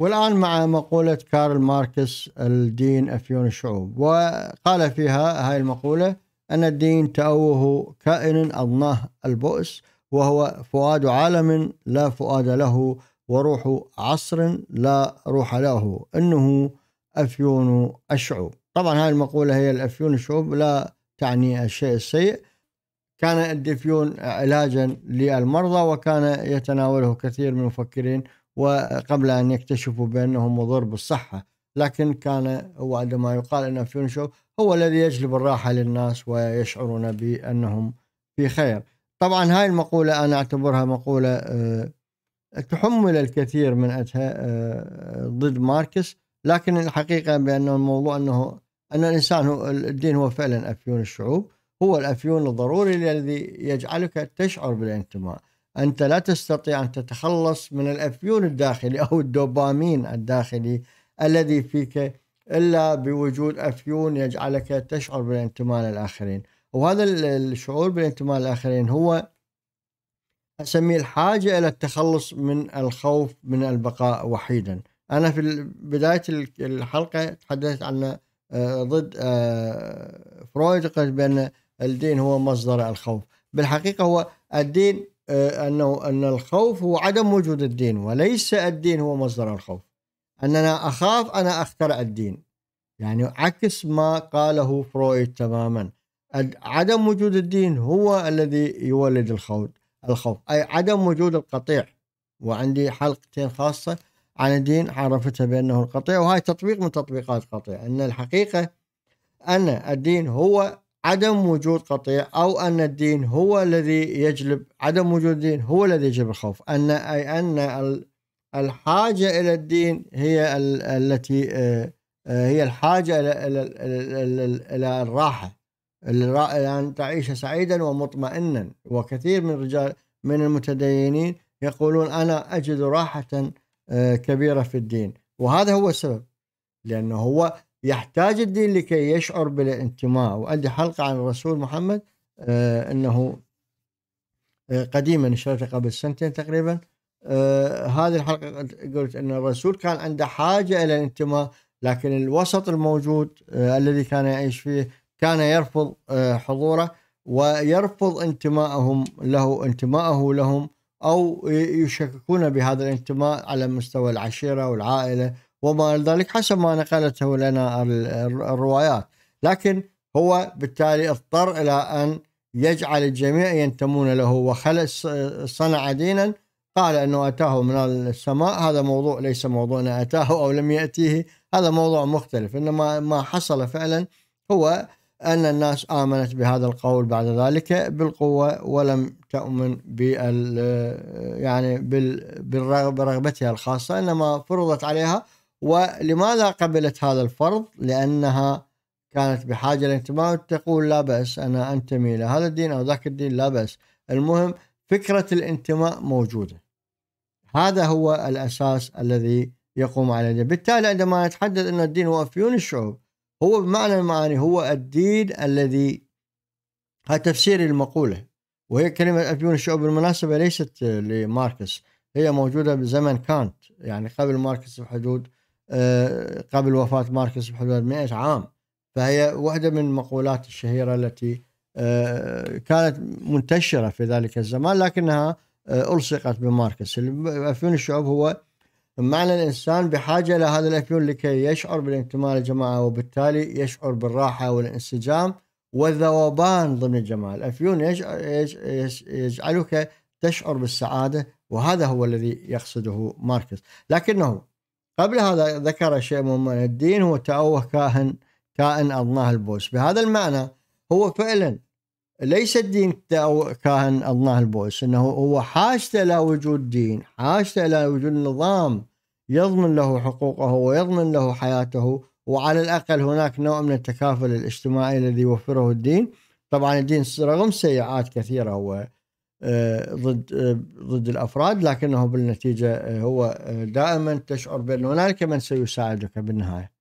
والآن مع مقولة كارل ماركس الدين أفيون الشعوب وقال فيها هاي المقولة أن الدين تأوه كائن أضناه البؤس وهو فؤاد عالم لا فؤاد له وروح عصر لا روح له إنه أفيون الشعوب طبعا هاي المقولة هي الأفيون الشعوب لا تعني الشيء السيء كان الدفيون علاجا للمرضى وكان يتناوله كثير من المفكرين وقبل أن يكتشفوا بأنه مضر بالصحة لكن كان هو عندما يقال أن فيونشو هو الذي يجلب الراحة للناس ويشعرون بأنهم في خير طبعا هاي المقولة أنا أعتبرها مقولة آه، تحمل الكثير من أتها آه، ضد ماركس لكن الحقيقة بأن الموضوع أنه أن الإنسان هو الدين هو فعلا أفيون الشعوب هو الأفيون الضروري الذي يجعلك تشعر بالانتماء أنت لا تستطيع أن تتخلص من الأفيون الداخلي أو الدوبامين الداخلي الذي فيك إلا بوجود أفيون يجعلك تشعر بالانتماء للآخرين وهذا الشعور بالانتماء للآخرين هو أسميه الحاجة إلى التخلص من الخوف من البقاء وحيدا أنا في بداية الحلقة تحدثت عن آه، ضد آه، فرويد قلت بأن الدين هو مصدر الخوف بالحقيقة هو الدين آه، أنه أن الخوف هو عدم وجود الدين وليس الدين هو مصدر الخوف أننا أخاف أنا أخترع الدين يعني عكس ما قاله فرويد تماما عدم وجود الدين هو الذي يولد الخوف الخوف أي عدم وجود القطيع وعندي حلقتين خاصة عن الدين عرفتها بأنه القطيع وهي تطبيق من تطبيقات القطيع أن الحقيقة أن الدين هو عدم وجود قطيع او ان الدين هو الذي يجلب عدم وجود الدين هو الذي يجلب الخوف ان اي ان الحاجه الى الدين هي التي آه، آه، هي الحاجه الى الى الراحه ان تعيش سعيدا ومطمئنا وكثير من رجال من المتدينين يقولون انا اجد راحه آه، كبيره في الدين وهذا هو السبب لانه هو يحتاج الدين لكي يشعر بالانتماء وعندي حلقة عن الرسول محمد آه، أنه آه، قديما نشرتها قبل سنتين تقريبا آه، هذه الحلقة قلت أن الرسول كان عنده حاجة إلى الانتماء لكن الوسط الموجود الذي كان يعيش فيه كان يرفض حضوره ويرفض انتمائهم له انتمائه لهم أو يشككون بهذا الانتماء على مستوى العشيرة والعائلة وما الى ذلك حسب ما نقلته لنا الروايات لكن هو بالتالي اضطر الى ان يجعل الجميع ينتمون له وخلص صنع دينا قال انه اتاه من السماء هذا موضوع ليس موضوعنا اتاه او لم ياتيه هذا موضوع مختلف انما ما حصل فعلا هو ان الناس امنت بهذا القول بعد ذلك بالقوه ولم تؤمن بال يعني بالرغبتها برغبتها الخاصه انما فرضت عليها ولماذا قبلت هذا الفرض لأنها كانت بحاجة لانتماء تقول لا بأس أنا أنتمي إلى هذا الدين أو ذاك الدين لا بأس المهم فكرة الانتماء موجودة هذا هو الأساس الذي يقوم عليه بالتالي عندما نتحدث أن الدين هو أفيون الشعوب هو بمعنى المعاني هو الدين الذي هذا تفسير المقولة وهي كلمة أفيون الشعوب بالمناسبة ليست لماركس هي موجودة بزمن كانت يعني قبل ماركس بحدود آه، قبل وفاة ماركس بحدود 100 عام فهي واحدة من المقولات الشهيرة التي آه، كانت منتشرة في ذلك الزمان لكنها آه، ألصقت بماركس الأفيون الشعوب هو معنى الإنسان بحاجة إلى هذا الأفيون لكي يشعر بالانتماء للجماعة وبالتالي يشعر بالراحة والانسجام والذوبان ضمن الجماعة الأفيون يجعلك تشعر بالسعادة وهذا هو الذي يقصده ماركس لكنه قبل هذا ذكر شيء مهم الدين هو تأوه كاهن كائن أضناه البوس بهذا المعنى هو فعلا ليس الدين كاهن أضناه البوس إنه هو حاجته إلى وجود دين حاجته إلى وجود نظام يضمن له حقوقه ويضمن له حياته وعلى الأقل هناك نوع من التكافل الاجتماعي الذي يوفره الدين طبعا الدين رغم سيئات كثيرة هو آه، ضد آه، ضد الافراد لكنه بالنتيجه آه، هو دائما تشعر بان هنالك من سيساعدك بالنهايه.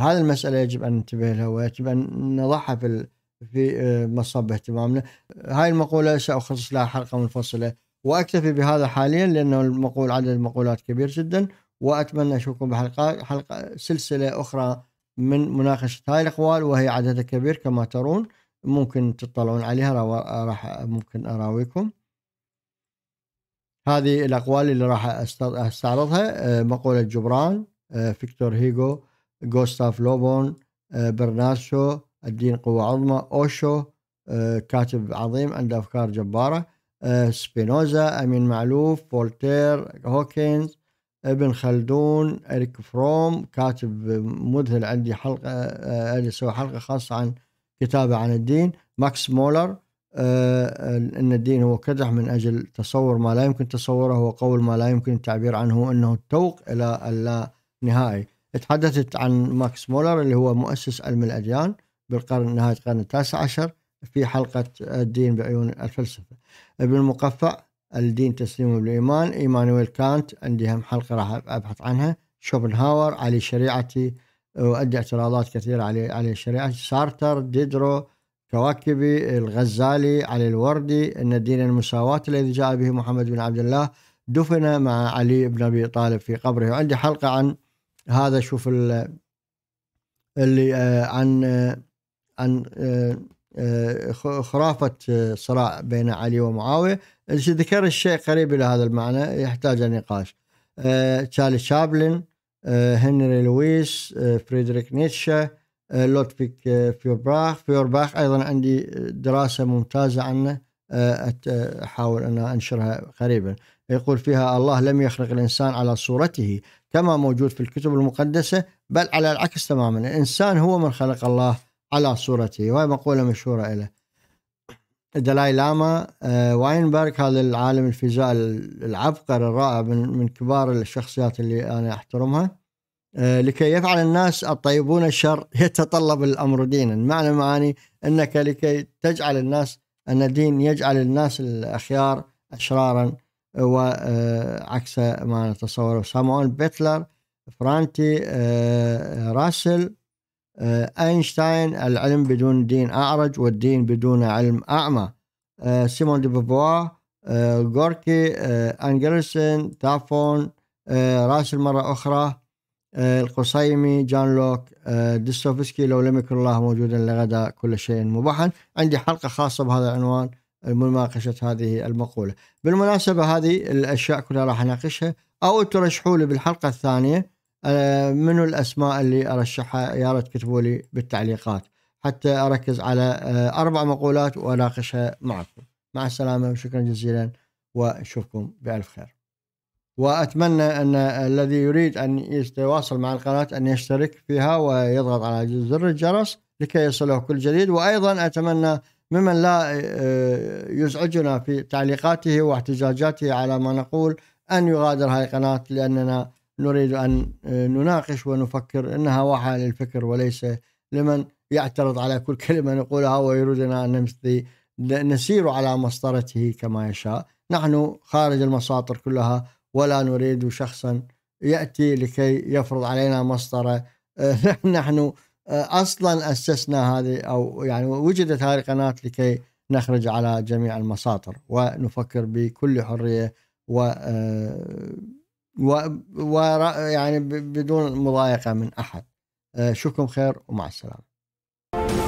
هذه المساله يجب ان ننتبه لها ويجب ان نضعها في في مصب اهتمامنا. هاي المقوله ساخصص لها حلقه منفصله واكتفي بهذا حاليا لانه المقول عدد المقولات كبير جدا واتمنى اشوفكم بحلقه حلقه سلسله اخرى من مناقشه هاي الاقوال وهي عددها كبير كما ترون. ممكن تطلعون عليها راح ممكن اراويكم هذه الاقوال اللي راح استعرضها آه، مقوله جبران آه، فيكتور هيجو جوستاف لوبون آه، برناسو الدين قوة عظمى أوشو كاتب عظيم عنده أفكار جبارة سبينوزا أمين معلوف فولتير هوكينز ابن خلدون إريك فروم كاتب مذهل عندي حلقة أسوي حلقة خاصة عن كتابة عن الدين ماكس مولر آه، آه، أن الدين هو كدح من أجل تصور ما لا يمكن تصوره وقول ما لا يمكن التعبير عنه أنه التوق إلى اللانهائي تحدثت عن ماكس مولر اللي هو مؤسس علم الأديان بالقرن نهاية القرن التاسع عشر في حلقة الدين بعيون الفلسفة ابن المقفع الدين تسليم بالإيمان إيمانويل كانت عندي هم حلقة راح أبحث عنها شوبنهاور علي شريعتي وادى اعتراضات كثيره على على الشريعه سارتر ديدرو كواكبي الغزالي علي الوردي ان دين المساواه الذي جاء به محمد بن عبد الله دفن مع علي بن ابي طالب في قبره وعندي حلقه عن هذا شوف اللي آه، عن آه، عن آه، خرافة صراع بين علي ومعاوية ذكر الشيء قريب إلى هذا المعنى يحتاج نقاش تشارلي شابلن آه، هنري لويس آه، فريدريك نيتشا آه، لودفيك فيورباخ فيورباخ أيضا عندي دراسة ممتازة عنه أحاول أن أنشرها قريبا يقول فيها الله لم يخلق الإنسان على صورته كما موجود في الكتب المقدسة بل على العكس تماما الإنسان هو من خلق الله على صورته وهي مقولة مشهورة له دلاي لاما آه، واينبرغ هذا العالم الفيزياء العبقري الرائع من من كبار الشخصيات اللي انا احترمها آه، لكي يفعل الناس الطيبون الشر يتطلب الامر دينا معنى معاني انك لكي تجعل الناس ان الدين يجعل الناس الاخيار اشرارا وعكس آه، ما نتصوره سامون بيتلر فرانتي راسل أينشتاين آه، العلم بدون دين أعرج والدين بدون علم أعمى آه، سيمون دي بوبوا غوركي آه، أنجلسن تافون راس مرة أخرى القصيمي جان لوك ديستوفسكي لو لم يكن الله موجودا لغدا كل شيء مباحا عندي حلقة خاصة بهذا العنوان مناقشة هذه المقولة بالمناسبة هذه الأشياء كلها راح أناقشها أو ترشحوا لي بالحلقة الثانية آه، منو الاسماء اللي ارشحها يا ريت تكتبوا لي بالتعليقات حتى اركز على آه، اربع مقولات واناقشها معكم مع السلامه وشكرا جزيلا واشوفكم بالف خير واتمنى ان الذي يريد ان يتواصل مع القناه ان يشترك فيها ويضغط على زر الجرس لكي يصله كل جديد وايضا اتمنى ممن لا آه، يزعجنا في تعليقاته واحتجاجاته على ما نقول ان يغادر هذه القناه لاننا نريد أن آه، نناقش ونفكر أنها واحة للفكر وليس لمن يعترض على كل كلمة نقولها ويريدنا أن نسير على مسطرته كما يشاء نحن خارج المساطر كلها ولا نريد شخصا يأتي لكي يفرض علينا مسطرة آه، نحن آه، أصلا أسسنا هذه أو يعني وجدت هذه القناة لكي نخرج على جميع المساطر ونفكر بكل حرية و و... و يعني بدون مضايقه من احد اشوفكم آه، خير ومع السلامه